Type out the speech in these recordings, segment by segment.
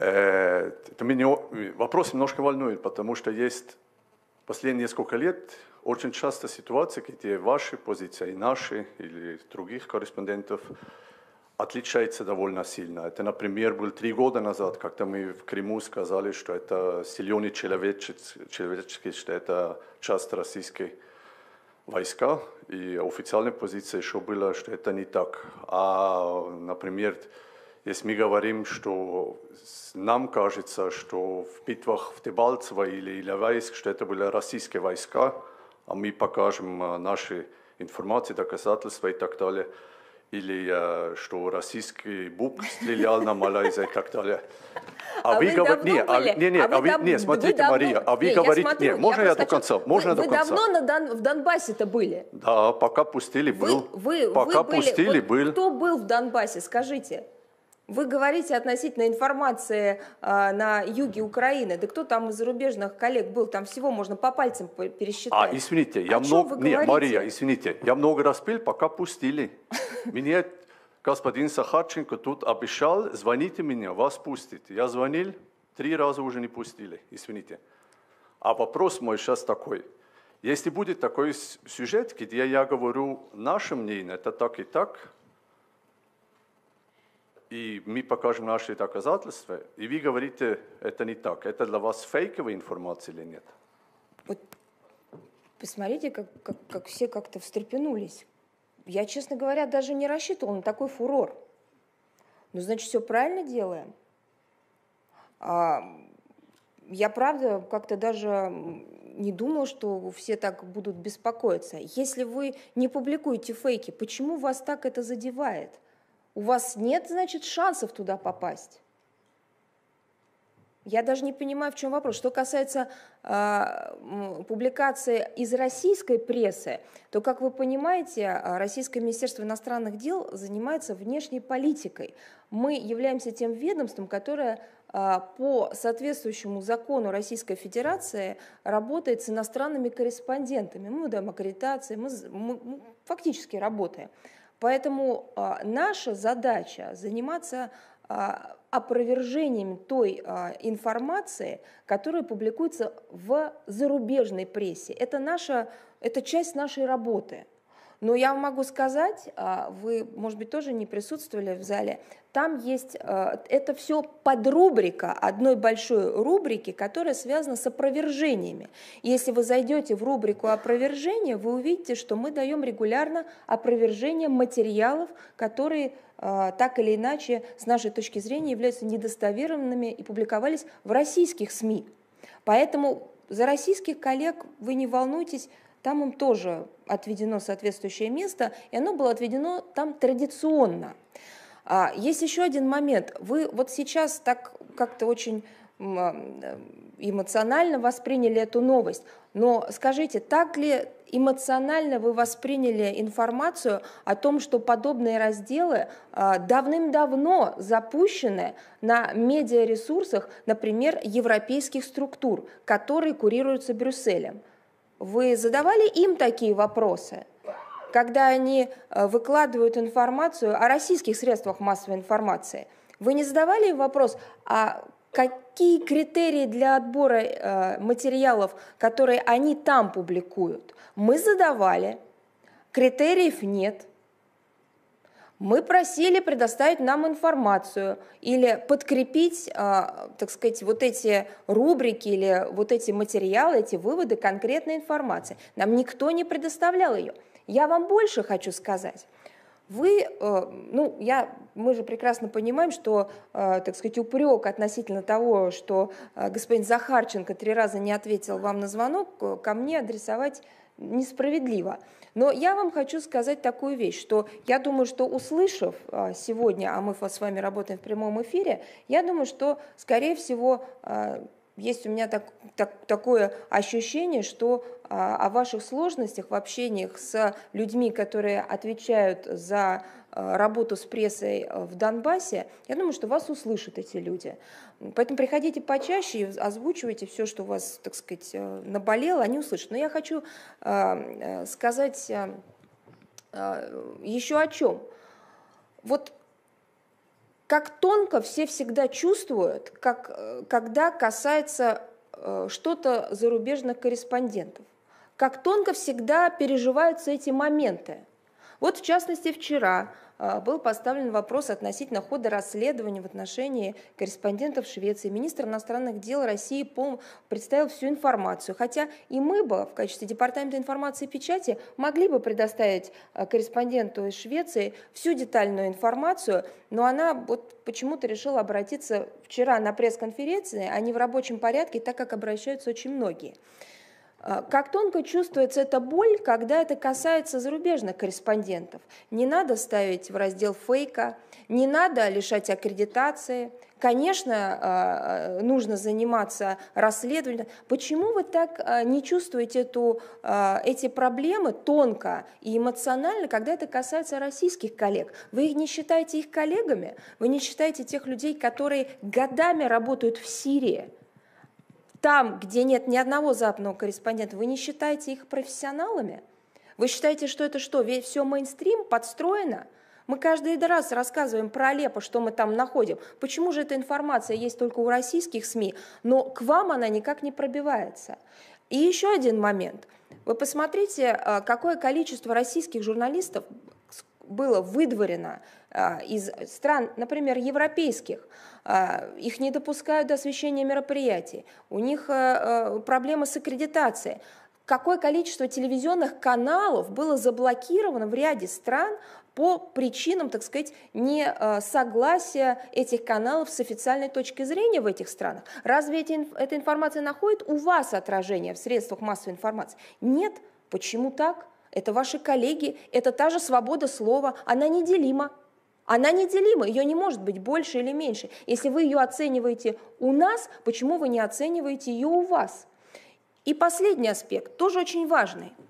Это меня, вопрос немножко волнует, потому что есть последние несколько лет очень часто ситуации, где ваши позиции и наши, или других корреспондентов, отличается довольно сильно. Это, например, был три года назад, когда мы в Крыму сказали, что это сильный человеческий, что это часть российской войска, и официальная позиция еще была, что это не так. А, например, если мы говорим, что нам кажется, что в битвах в Дебальцево или Иловайск, что это были российские войска, а мы покажем э, наши информации, доказательства и так далее, или э, что российский бук стрелял на Малайзию и так далее. А, а вы, вы говорите, не, а, не, не, а, а вы, дав... не, смотрите, вы давно... Мария, а вы не, говорите, смотрю, не, можно я, я до конца, можно вы, до вы конца. Вы давно на Дон... в Донбассе-то были? Да, пока пустили, был. Вы, вы, пока вы были, пустили, вот был. Кто был в Донбассе, скажите? Вы говорите относительно информации э, на юге Украины. Да кто там из зарубежных коллег был? Там всего можно по пальцам пересчитать. А, извините, я много... Нет, Мария, извините, я много раз пил, пока пустили. Меня господин Сахарченко тут обещал, звоните мне, вас пустит. Я звонил, три раза уже не пустили, извините. А вопрос мой сейчас такой. Если будет такой сюжет, где я говорю наше мнение, это так и так, и мы покажем наши доказательства, и вы говорите, это не так. Это для вас фейковая информация или нет? Вот посмотрите, как, как, как все как-то встрепенулись. Я, честно говоря, даже не рассчитывал на такой фурор. Ну, значит, все правильно делаем. А, я, правда, как-то даже не думала, что все так будут беспокоиться. Если вы не публикуете фейки, почему вас так это задевает – у вас нет, значит, шансов туда попасть. Я даже не понимаю, в чем вопрос. Что касается э, публикации из российской прессы, то, как вы понимаете, а, Российское Министерство иностранных дел занимается внешней политикой. Мы являемся тем ведомством, которое а, по соответствующему закону Российской Федерации работает с иностранными корреспондентами. Мы даем аккредитации, мы, мы, мы фактически работаем. Поэтому а, наша задача заниматься а, опровержением той а, информации, которая публикуется в зарубежной прессе. Это, наша, это часть нашей работы. Но я могу сказать, вы, может быть, тоже не присутствовали в зале, там есть, э, это все под рубрика одной большой рубрики, которая связана с опровержениями. Если вы зайдете в рубрику опровержения, вы увидите, что мы даем регулярно опровержение материалов, которые э, так или иначе, с нашей точки зрения, являются недостоверными и публиковались в российских СМИ. Поэтому за российских коллег вы не волнуйтесь, там им тоже отведено соответствующее место, и оно было отведено там традиционно. А, есть еще один момент. Вы вот сейчас так как-то очень а, эмоционально восприняли эту новость. Но скажите, так ли эмоционально вы восприняли информацию о том, что подобные разделы а, давным-давно запущены на медиаресурсах, например, европейских структур, которые курируются Брюсселем? Вы задавали им такие вопросы? когда они э, выкладывают информацию о российских средствах массовой информации. Вы не задавали вопрос, а какие критерии для отбора э, материалов, которые они там публикуют? Мы задавали, критериев нет. Мы просили предоставить нам информацию или подкрепить, э, так сказать, вот эти рубрики или вот эти материалы, эти выводы конкретной информации. Нам никто не предоставлял ее. Я вам больше хочу сказать. Вы, э, ну, я, мы же прекрасно понимаем, что, э, так сказать, упрек относительно того, что э, господин Захарченко три раза не ответил вам на звонок, ко мне адресовать несправедливо. Но я вам хочу сказать такую вещь, что я думаю, что услышав сегодня, а мы с вами работаем в прямом эфире, я думаю, что, скорее всего, есть у меня так, так, такое ощущение, что а, о ваших сложностях в общениях с людьми, которые отвечают за а, работу с прессой в Донбассе, я думаю, что вас услышат эти люди. Поэтому приходите почаще и озвучивайте все, что у вас, так сказать, э, наболело, они услышат. Но я хочу а, э, сказать а, еще о чем. Вот как тонко все всегда чувствуют, как, э, когда касается э, что-то зарубежных корреспондентов. Как тонко всегда переживаются эти моменты. Вот, в частности, вчера а, был поставлен вопрос относительно хода расследования в отношении корреспондентов Швеции. Министр иностранных дел России представил всю информацию. Хотя и мы бы в качестве Департамента информации и печати могли бы предоставить а, корреспонденту из Швеции всю детальную информацию, но она вот почему-то решила обратиться вчера на пресс-конференции, а не в рабочем порядке, так как обращаются очень многие. А, как тонко чувствуется эта боль, когда это касается зарубежных корреспондентов. Не надо ставить в раздел фейка, не надо лишать аккредитации. Конечно, а, а, нужно заниматься расследованием. Почему вы так не чувствуете эту, эти проблемы тонко и эмоционально, когда это касается российских коллег? Вы их не считаете их коллегами? Вы не считаете тех людей, которые годами работают в Сирии? Там, где нет ни одного западного корреспондента, вы не считаете их профессионалами? Вы считаете, что это что, ведь все мейнстрим подстроено? Мы каждый раз рассказываем про Алеппо, что мы там находим. Почему же эта информация есть только у российских СМИ, но к вам она никак не пробивается? И еще один момент. Вы посмотрите, а, какое количество российских журналистов было выдворено а, из стран, например, европейских, а, их не допускают до освещения мероприятий, у них э, э, проблемы с аккредитацией. Какое количество телевизионных каналов было заблокировано в ряде стран по причинам, так сказать, не э, согласия этих каналов с официальной точки зрения в этих странах. Разве эти, эта информация находит у вас отражение в средствах массовой информации? Нет. Почему так? это ваши коллеги, это та же свобода слова, она неделима. Она неделима, ее не может быть больше или меньше. Если вы ее оцениваете у нас, почему вы не оцениваете ее у вас? И последний аспект, тоже очень важный –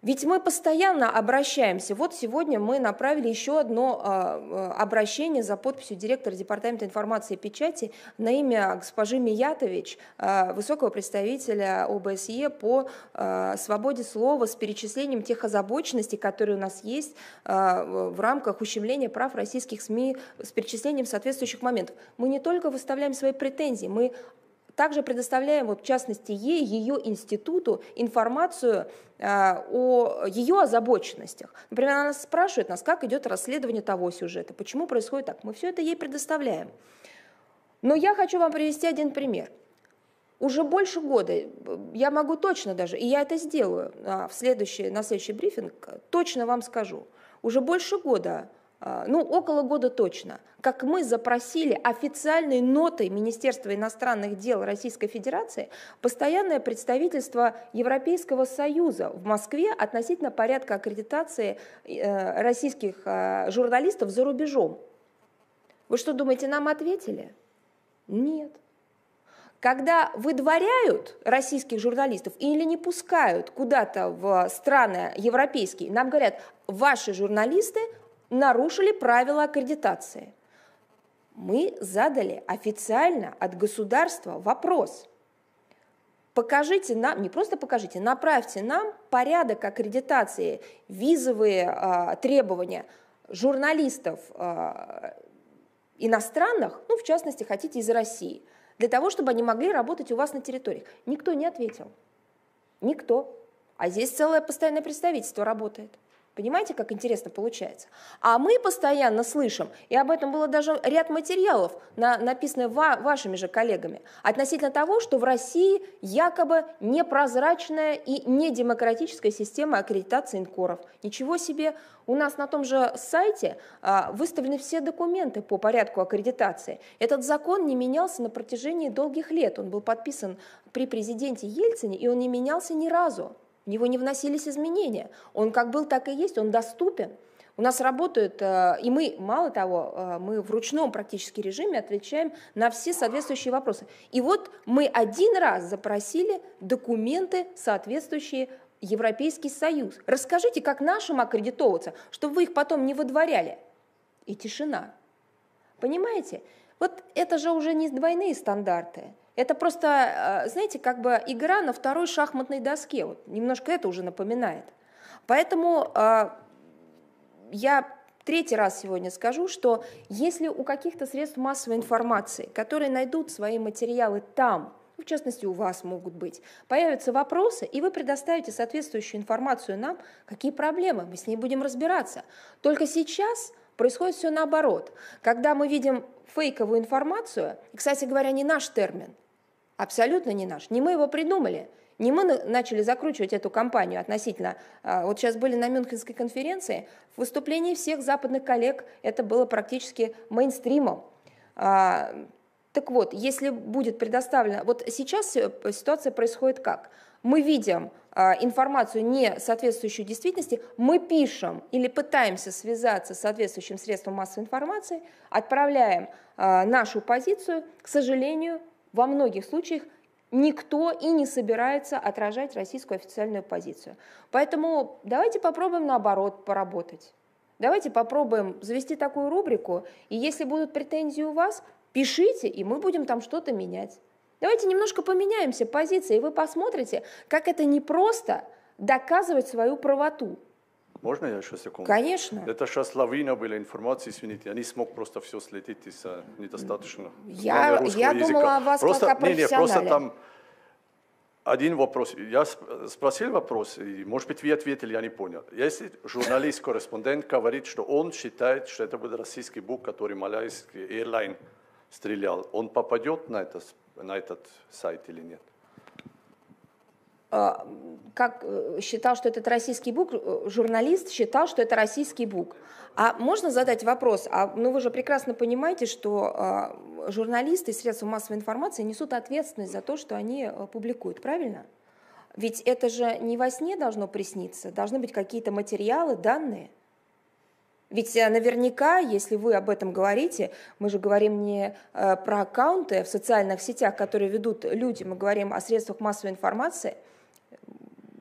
ведь мы постоянно обращаемся. Вот сегодня мы направили еще одно а, а, обращение за подписью директора Департамента информации и печати на имя госпожи Миятович, а, высокого представителя ОБСЕ по свободе слова с перечислением тех озабоченностей, которые у нас есть в рамках ущемления прав российских СМИ с перечислением соответствующих моментов. Мы не только выставляем свои претензии, мы также предоставляем, вот, в частности, ей, ее институту информацию э, о ее озабоченностях. Например, она спрашивает нас, как идет расследование того сюжета, почему происходит так. Мы все это ей предоставляем. Но я хочу вам привести один пример. Уже больше года, э, я могу точно даже, и я это сделаю а, в следующий, на следующий брифинг, точно вам скажу, уже больше года а, ну, около года точно, как мы запросили официальной нотой Министерства иностранных дел Российской Федерации постоянное представительство Европейского Союза в Москве относительно порядка аккредитации э, российских э, журналистов за рубежом. Вы что думаете, нам ответили? Нет. Когда выдворяют российских журналистов или не пускают куда-то в страны европейские, нам говорят, ваши журналисты нарушили правила аккредитации. Мы задали официально от государства вопрос. Покажите нам, не просто покажите, направьте нам порядок аккредитации, визовые э, требования журналистов э, иностранных, ну, в частности, хотите из России, для того, чтобы они могли работать у вас на территориях. Никто не ответил. Никто. А здесь целое постоянное представительство работает. Понимаете, как интересно получается? А мы постоянно слышим, и об этом было даже ряд материалов, на, написанных ва, вашими же коллегами, относительно того, что в России якобы непрозрачная и недемократическая система аккредитации инкоров. Ничего себе, у нас на том же сайте а, выставлены все документы по порядку аккредитации. Этот закон не менялся на протяжении долгих лет, он был подписан при президенте Ельцине, и он не менялся ни разу в него не вносились изменения. Он как был, так и есть, он доступен. У нас работают, э, и мы, мало того, э, мы в ручном практически режиме отвечаем на все соответствующие вопросы. И вот мы один раз запросили документы, соответствующие Европейский Союз. Расскажите, как нашим аккредитоваться, чтобы вы их потом не выдворяли. И тишина. Понимаете? Вот это же уже не двойные стандарты. Это просто, э, знаете, как бы игра на второй шахматной доске. Вот немножко это уже напоминает. Поэтому э, я третий раз сегодня скажу, что если у каких-то средств массовой информации, которые найдут свои материалы там, ну, в частности, у вас могут быть, появятся вопросы, и вы предоставите соответствующую информацию нам, какие проблемы, мы с ней будем разбираться. Только сейчас происходит все наоборот. Когда мы видим фейковую информацию, и, кстати говоря, не наш термин, абсолютно не наш. Не мы его придумали, не мы начали закручивать эту кампанию относительно. А, вот сейчас были на Мюнхенской конференции, в выступлении всех западных коллег это было практически мейнстримом. А, так вот, если будет предоставлено... Вот сейчас э, ситуация происходит как? Мы видим а, информацию, не соответствующую действительности, мы пишем или пытаемся связаться с соответствующим средством массовой информации, отправляем нашу позицию, к сожалению, во многих случаях никто и не собирается отражать российскую официальную позицию. Поэтому давайте попробуем наоборот поработать. Давайте попробуем завести такую рубрику, и если будут претензии у вас, пишите, и мы будем там что-то менять. Давайте немножко поменяемся позиции, и вы посмотрите, как это непросто доказывать свою правоту. Можно я еще секунду? Конечно. Это сейчас лавина была информации, извините. Я не смог просто все слететь из-за недостаточно Я, я языка. думала о вас просто, как о не, не, просто там один вопрос. Я спросил вопрос, и, может быть, вы ответили, я не понял. Если журналист-корреспондент говорит, что он считает, что это будет российский бук, который малайский airline стрелял, он попадет на, этот на этот сайт или нет? А, как э, считал, что этот российский бук, э, журналист считал, что это российский бук. А можно задать вопрос? А, ну вы же прекрасно понимаете, что а, журналисты и средства массовой информации несут ответственность за то, что они а, публикуют, правильно? Ведь это же не во сне должно присниться, должны быть какие-то материалы, данные. Ведь наверняка, если вы об этом говорите, мы же говорим не про аккаунты в социальных сетях, которые ведут люди, мы говорим о средствах массовой информации –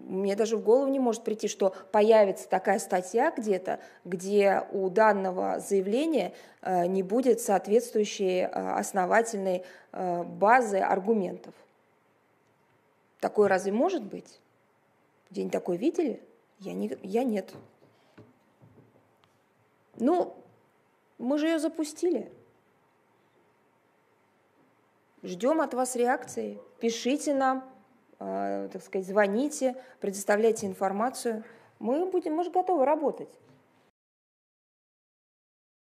мне даже в голову не может прийти, что появится такая статья где-то, где у данного заявления э, не будет соответствующей э, основательной э, базы аргументов. Такое разве может быть? День такой видели? Я, не, я нет. Ну, мы же ее запустили. Ждем от вас реакции. Пишите нам. А, так сказать, звоните, предоставляйте информацию. Мы будем, мы же готовы работать.